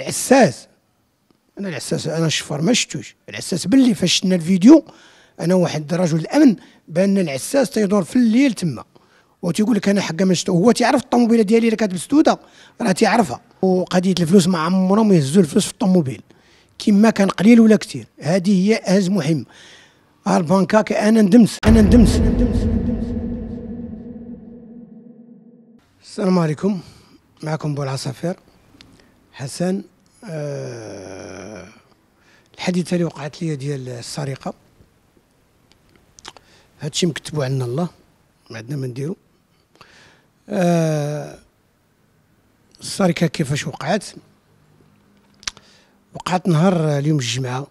العساس انا العساس انا الشفار ما شفتوش العساس باللي فاش شفنا الفيديو انا واحد رجل الامن بان العساس تيدور في الليل تما وتيقول لك انا حقا ما شفتو هو تيعرف الطوموبيله ديالي اللي كانت مسدوده راه تيعرفها وقضيه الفلوس ما عمرهم يهزوا الفلوس في الطوموبيل كما كان قليل ولا كثير هذه هي اهز مهم البنكه انا ندمس انا ندمت, أنا ندمت. السلام عليكم معكم بو العصافير حسن أه الحادثة اللي وقعت لي ديال السرقة هادشي مكتبو عنا الله ما عندنا ما نديرو أه السرقة كيفاش وقعت وقعت نهار اليوم الجمعة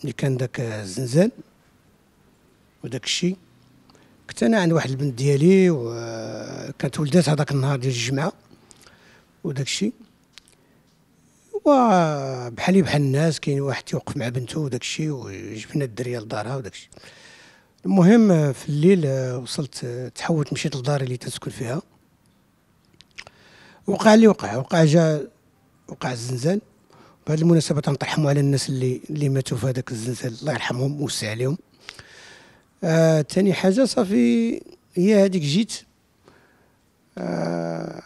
اللي كان داك الزنزان وداك الشيء كنت انا عند واحد البنت ديالي وكانت ولدات هذاك النهار ديال الجمعه وداك الشيء وبحالي بحال الناس كاين واحد تيوقف مع بنته وداك الشيء وجبنا الدريه لدارها وداك الشيء المهم في الليل وصلت تحولت مشيت لداري اللي تسكن فيها وقع اللي وقع وقع جا وقع الزنزال بهذه المناسبه تنطرحموا على الناس اللي اللي ماتوا في هذاك الزنزان الله يرحمهم ويوسع عليهم آه تاني حاجه صافي هي هذيك جيت آه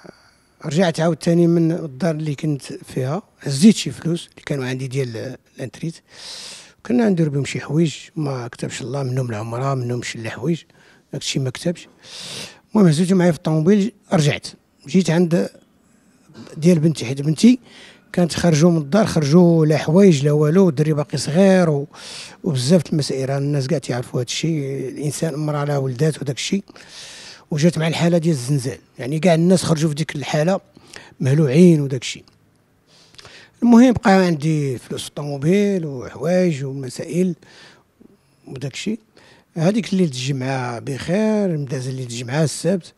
رجعت عاود من الدار اللي كنت فيها هزيت شي فلوس اللي كانوا عندي ديال الانتريت كنا ندير بهم شي حوايج ما كتبش الله منهم العمره منهم شي الحوايج داكشي ما كتبش المهم هزيتو معايا في الطوموبيل رجعت جيت عند ديال بنتي حيت بنتي كانت خرجوا من الدار خرجوا لا حوايج لا والو الدري باقي صغير و... وبزاف المسائل الناس كاع تيعرفوا هذا الشيء الانسان مر على ولدات وداك الشيء وجات مع الحاله ديال الزنزال يعني كاع الناس خرجوا في ديك الحاله مهلوعين وداك الشيء المهم بقى عندي فلوس الطوموبيل وحوايج ومسائل وداك الشيء هذيك ليله الجمعه بخير مداز ليله الجمعه السبت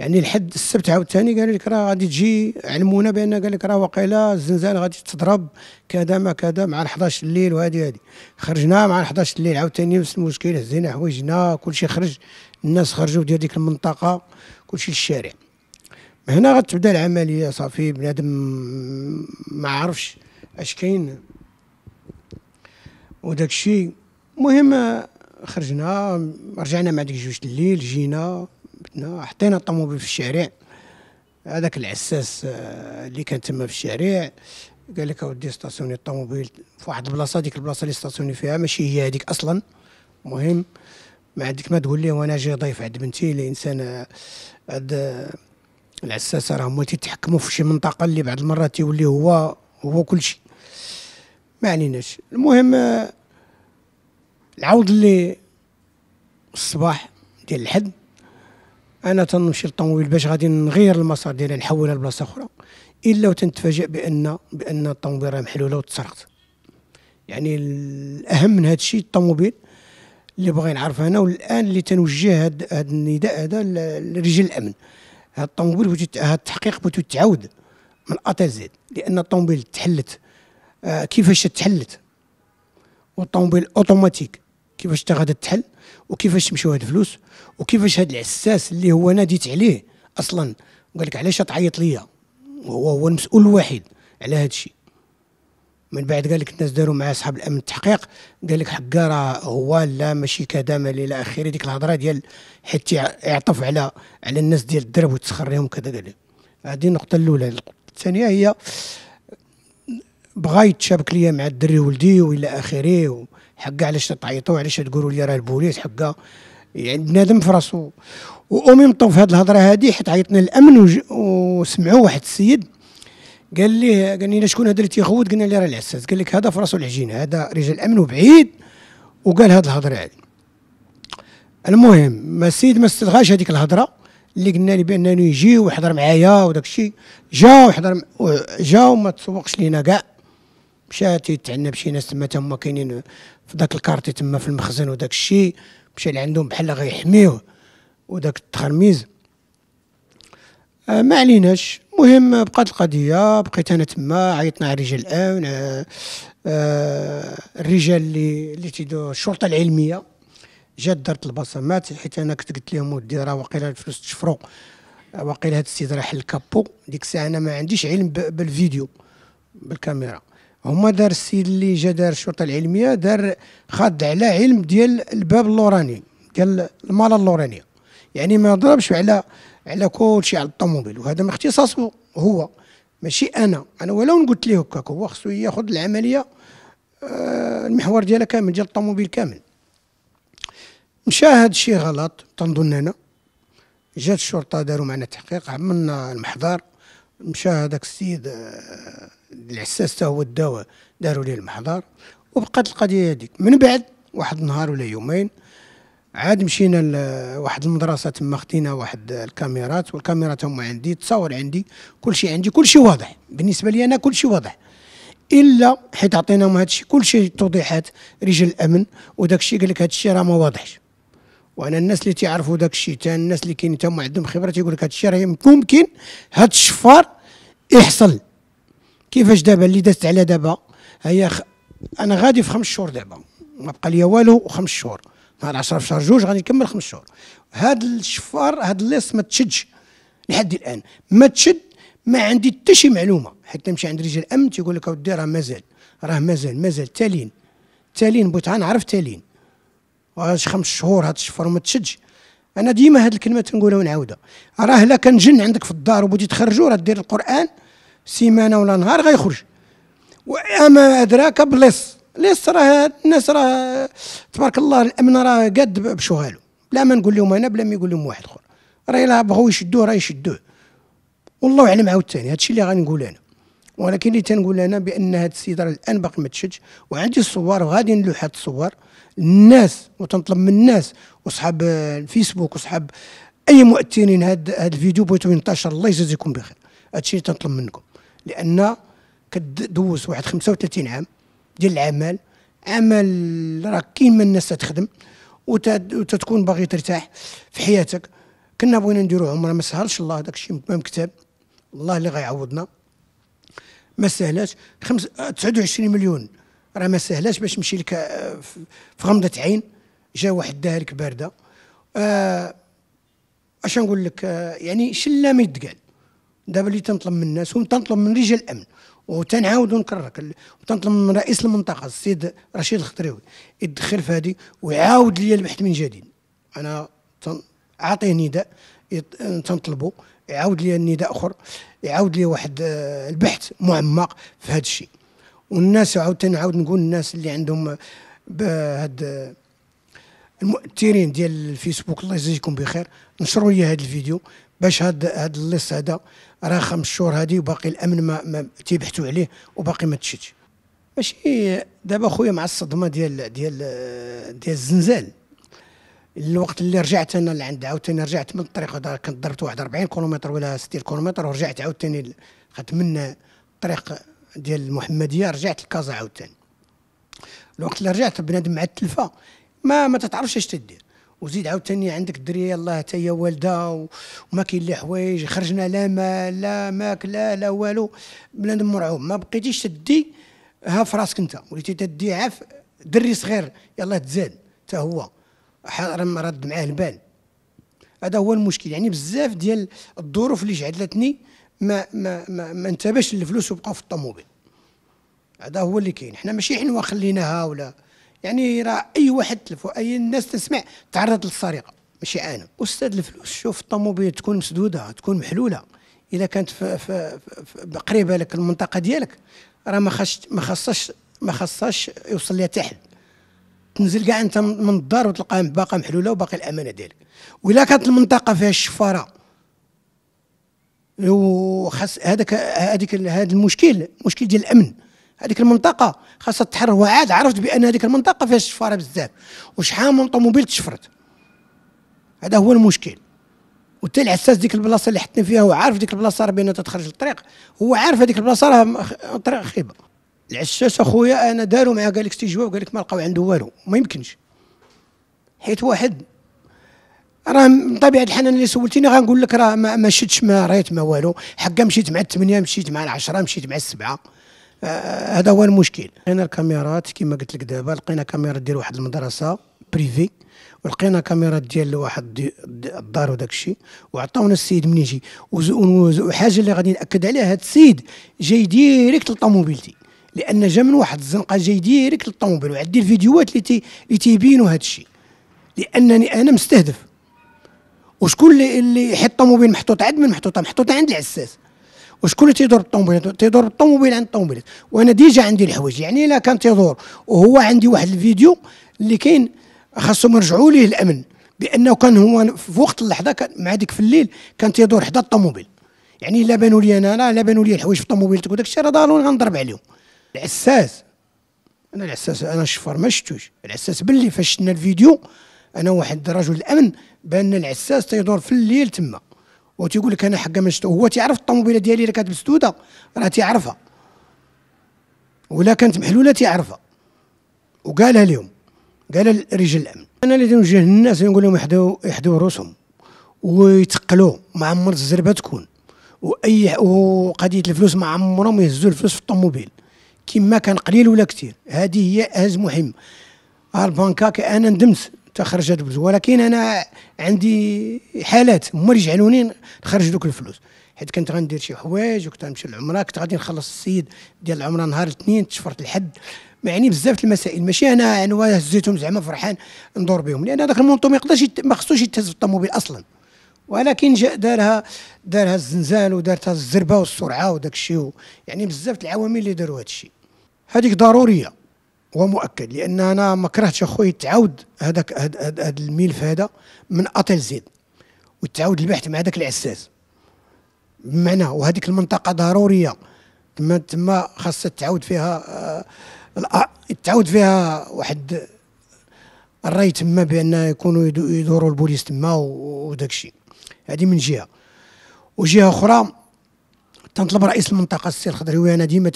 يعني لحد السبت عاوتاني قال لك راه غادي تجي علمونا بان قال لك راه واقيلا الزنزانه غادي تضرب كذا ما كذا مع 11 الليل وهذه هذه خرجنا مع 11 الليل عاوتاني نفس المشكل هزينا حوايجنا كلشي خرج الناس خرجوا ديال ديك المنطقه كلشي للشارع هنا غتبدا العمليه صافي بنادم ما عارفش اش كاين وداك الشيء المهم خرجنا رجعنا مع ديك جوج الليل جينا حطينا الطوموبيل في الشارع هذاك العساس آه، اللي كان تما في الشارع قال لك اودي ستاسيوني الطوموبيل في واحد البلاصه ديك البلاصه اللي ستاسيوني فيها ماشي هي هذيك اصلا المهم ما عندك ما تقول لي وانا جاي ضيف عند بنتي الانسان آه، هاد آه، العساسه راه هما تيتحكموا في شي منطقه اللي بعض المرات تيولي هو هو كل شيء ما عليناش المهم العوض اللي الصباح ديال الحد انا تنمشي للطوموبيل باش غادي نغير المسار ديالي نحولها لبلاصه اخرى الا وتنتفاجئ بان بان الطوموبيل راه محلوله وتسرقت يعني الاهم من هذا الشيء الطوموبيل اللي بغي نعرف انا والان اللي تنوجه هذا النداء هذا لرجال الامن هذا الطوموبيل هذا التحقيق بغيتو تعاود من ا زد لان الطوموبيل تحلت آه كيفاش تحلت والطوموبيل اوتوماتيك كيفاش تا غادا تحل وكيفاش تمشيو هاد الفلوس وكيفاش هاد العساس اللي هو ناديت عليه اصلا قال لك علاش تعيط ليا وهو هو المسؤول الوحيد على هاد الشيء من بعد قال لك الناس داروا مع اصحاب الامن التحقيق قال لك حكا راه هو لا ماشي كذا ما الى اخره ديك الهضره ديال حيت يعطف على على الناس ديال الدرب وتسخريهم كذا قال هذه النقطه الاولى الثانيه هي بغا يتشابك ليا مع الدري ولدي والى اخره حقا علاش تعيطوا علاش تقولوا لي راه البوليس حقا يعني بنادم في راسو وامم طوف هاد الهضره هادي حيت عيطنا الامن وسمعوا واحد السيد قال لي قال لنا شكون هذا اللي تيخوت قلنا لي راه العساس قال لك هذا في راسو هذا رجال الامن وبعيد وقال هاد الهضره هادي المهم ما السيد ما استلغاش هذيك الهضره اللي قلنا لي بانه يجي ويحضر معايا وداك الشيء جا وحضر جا وما تسوقش لينا كاع مشات تيتعنى بشي ناس تما تما كاينين في داك الكارتي تما في المخزن وداك الشيء مشى لعندهم بحال غيحميوه وداك التخرميز آه، ما عليناش المهم بقات القضيه بقيت انا تما عيطنا على رجال الامن آه، آه، الرجال اللي اللي تيدو الشرطه العلميه جات دارت البصمات حيت انا كنت قلت لهم ودي راه واقيلا الفلوس تشفروا واقيلا هاد السيد راه حل الكابو ديك الساعه انا ما عنديش علم بالفيديو بالكاميرا هما دار السيد اللي جا دار الشرطه العلميه دار خد على علم ديال الباب اللوراني ديال المال اللورانيه يعني ما ضربش على على كل شيء على الطوموبيل وهذا من اختصاصه هو ماشي انا انا ولو قلت ليه هكاك هو خصو ياخذ العمليه آه المحور ديالها كامل ديال الطوموبيل كامل مشى هذا الشيء غلط تنظن انا جات الشرطه داروا معنا تحقيق عملنا المحضر مشى هذاك السيد آه، العساس هو الدواء داروا ليه المحضر وبقات القضيه هذيك من بعد واحد النهار ولا يومين عاد مشينا لواحد المدرسه تما خدينا واحد الكاميرات والكاميرات هما عندي تصور عندي كل شيء عندي كل شيء واضح بالنسبه لي انا كل شيء واضح الا حيت عطيناهم هذا الشيء كل شيء توضيحات رجال الامن وداك الشيء قال لك هذا الشيء راه ما واضحش وانا الناس اللي تيعرفوا داك الشيء تا الناس اللي كاين تما عندهم خبره تيقول لك هذا الشيء راه ممكن هذا الشفار يحصل كيفاش دابا اللي دازت على دابا هي خ... انا غادي في خمس شهور دابا ما بقى ليا والو خمس شهور نهار 10 في شهر جوج غادي نكمل خمس شهور هذا الشفار هذا اللص ما تشدش لحد الان ما تشد ما عندي حتى شي معلومه حتى نمشي عند رجال الامن تيقول لك اودي راه مازال راه مازال مازال تالين تالين بغيت نعرف تالين شي خمس شهور هاد الشفر وما تشدش انا ديما هاد الكلمه تنقولها ونعاودها راه لا كان جن عندك في الدار وبغيتي تخرجو راه دير القران سيمانه ولا نهار غيخرج واما ادراك بلص لص راه الناس راه تبارك الله الامن راه قد بشغاله بلا ما نقول لهم انا بلا ما يقول لهم واحد اخر راه الا بغاو يشدوه راه يشدوه والله اعلم عاوتاني هادشي اللي غنقول انا ولكن اللي تنقول انا بان هاد السيد راه الان باقي ما تشدش وعندي الصور وغادي نلوح هاد الصور الناس وتنطلب من الناس وصحاب الفيسبوك وصحاب اي مؤثرين هاد هاد الفيديو بغيتو ينتشر الله يجازيكم بخير هادشي اللي تنطلب منكم لان كدوز واحد 35 عام ديال العمل عمل راه كاين من الناس تخدم وتتكون باغي ترتاح في حياتك كنا بغينا نديرو عمره ما سهلش الله داك الشيء ما مكتب الله اللي غيعوضنا ما سهلاش 29 مليون راه ما سهلاش باش تمشي لك آه، في غمضه عين جا واحد دارك بارده آه اش نقول لك آه يعني شلا ما يتقال دابا اللي تنطلب من الناس وتنطلب من رجال الامن وتنعاود ونكررك وتنطلب من رئيس المنطقه السيد رشيد الخطريوي يدخل في هذه ويعاود لي البحث من جديد انا اعطيه نداء تنطلبه يعاود لي نداء اخر يعاود لي واحد آه، البحث معمق في هذا الشيء والناس عاوتاني نعاود نقول الناس اللي عندهم هاد المؤثرين ديال الفيسبوك الله يجزيكم بخير نشروا لي هذا الفيديو باش هاد هاد اللص هذا راه خمس شهور هادي وباقي الامن ما, ما تيبحثوا عليه وباقي ما تشتش ماشي دابا خويا مع الصدمه ديال ديال ديال الزنزال الوقت اللي رجعت انا لعند عاوتاني رجعت من الطريق هذا كنت ضربت واحد 40 كيلومتر ولا 60 كيلومتر ورجعت عاوتاني خدت من الطريق ديال المحمديه رجعت لكازا عاوتاني الوقت اللي رجعت بنادم مع التلفه ما ما تتعرفش اش تدير وزيد عاوتاني عندك الدريه الله حتى هي والده وما كاين لا حوايج خرجنا لا ما لا ماكله لا والو بنادم مرعوب ما بقيتيش تدي ها في راسك انت وليتي تدي عف دري صغير يلاه تزاد حتى هو حرام رد معاه البال هذا هو المشكل يعني بزاف ديال الظروف اللي جعلتني ما ما ما, ما انتبهش للفلوس وبقاو في الطوموبيل هذا هو اللي كاين حنا ماشي حنا خليناها ولا يعني راه اي واحد تلف اي الناس تسمع تعرض للسرقه ماشي انا استاذ الفلوس شوف الطوموبيل تكون مسدوده تكون محلوله اذا كانت في في في قريبه لك المنطقه ديالك راه ما خاصش ما خاصش ما خاصش يوصل لها تحت تنزل كاع انت من الدار وتلقاها باقا محلوله وباقي الامانه ديالك ولا كانت المنطقه فيها الشفاره وخاص هذاك هذيك هذا المشكل مشكل ديال الامن هذيك المنطقه خاصها تحرر وعاد عرفت بان هذيك المنطقه فيها الشفاره بزاف وشحال من طوموبيل تشفرت هذا هو المشكل وتا العساس ديك البلاصه اللي حطني فيها وعارف ديك البلاصه راه بينها تتخرج للطريق هو عارف هذيك البلاصه راه طريق خيبه العساس اخويا انا داروا معاه قال لك استجواب قال لك ما لقاو عنده والو ما يمكنش حيت واحد راه من طبيعه الحال انا اللي سولتيني غنقول لك راه ما, ما ما ريت ما والو حقا مشيت مع الثمانيه مشيت مع العشره مشيت مع السبعه آه، آه، هذا هو المشكل لقينا الكاميرات كما قلت لك دابا لقينا كاميرا ديال واحد المدرسه بريفي ولقينا كاميرات ديال واحد دي الدار وداك الشيء وعطاونا السيد من يجي وحاجه اللي غادي ناكد عليها هذا السيد جاي ديريكت لطوموبيلتي لان جا من واحد الزنقه جاي ديريكت للطوموبيل وعندي الفيديوهات اللي تيبينوا هذا الشيء لانني انا مستهدف وشكون اللي اللي يحط الطوموبيل محطوطه عند من محطوطه محطوطه عند العساس وشكون اللي تيدور الطوموبيل تيدور الطوموبيل عند الطوموبيل وانا ديجا عندي الحوايج يعني الا كان تيدور وهو عندي واحد الفيديو اللي كاين خاصهم يرجعوا ليه الامن بانه كان هو في وقت اللحظه كان مع ديك في الليل كان تيدور حدا الطوموبيل يعني الا بانوا لي انا الا بانوا لي الحوايج في طوموبيلتك وداك الشيء راه ضروري غنضرب عليهم العساس انا العساس انا الشفار ما شفتوش العساس باللي فاش شفنا الفيديو انا واحد رجل الامن بان العساس تيدور في الليل تما وتيقول لك انا حقا ما هو تيعرف الطوموبيله ديالي اللي كانت مسدوده راه تيعرفها ولا كانت محلوله تيعرفها وقالها لهم قال رجال الامن انا اللي نوجه الناس نقول لهم يحدوا يحدوا روسهم ويتقلوا ما عمر الزربه تكون واي وقضيه الفلوس ما عمرهم يهزوا الفلوس في الطوموبيل كما كان قليل ولا كثير هذه هي اهز مهم البنكا انا ندمت تخرجت الفلوس ولكن انا عندي حالات هما اللي جعلوني نخرج دوك الفلوس حيت كنت غندير شي حوايج وكنت غنمشي للعمره كنت غادي نخلص السيد ديال العمره نهار الاثنين تشفرت الحد يعني بزاف المسائل ماشي انا انا هزيتهم زعما فرحان ندور بهم لان هذاك المونطو ما يقدرش ما خصوش يتهز في الطوموبيل اصلا ولكن جاء دارها دارها الزنزال ودارتها الزربه والسرعه وداك الشيء يعني بزاف العوامل اللي داروا هذا الشيء هذيك ضروريه ومؤكد لان انا ما كرهتش اخويا تعاود هذاك هذا الملف هذا من اتل زيد وتعاود البحث مع ذاك العساس بمعنى وهذيك المنطقه ضروريه تما تما خاصها تعاود فيها آه تعاود فيها واحد الراي تما بان يكونوا يدوروا البوليس تما وداك الشيء هذه من جهه وجهه اخرى تنطلب رئيس المنطقه السي الخضري وانا ديما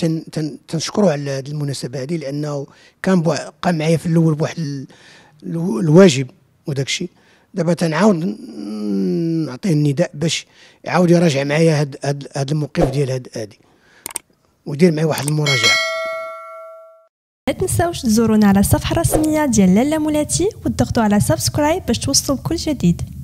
تنشكرو على هذه المناسبه هذه لانه كان قام معايا في الاول بواحد الواجب وداك الشيء دابا تنعاود نعطيه النداء باش يعاود يراجع معايا هاد هاد, هاد الموقف ديال هاد هادي ودير معايا واحد المراجعه لا تنساوش تزورونا على الصفحه الرسميه ديال لالا مولاتي وتضغطوا على سبسكرايب باش توصلوا بكل جديد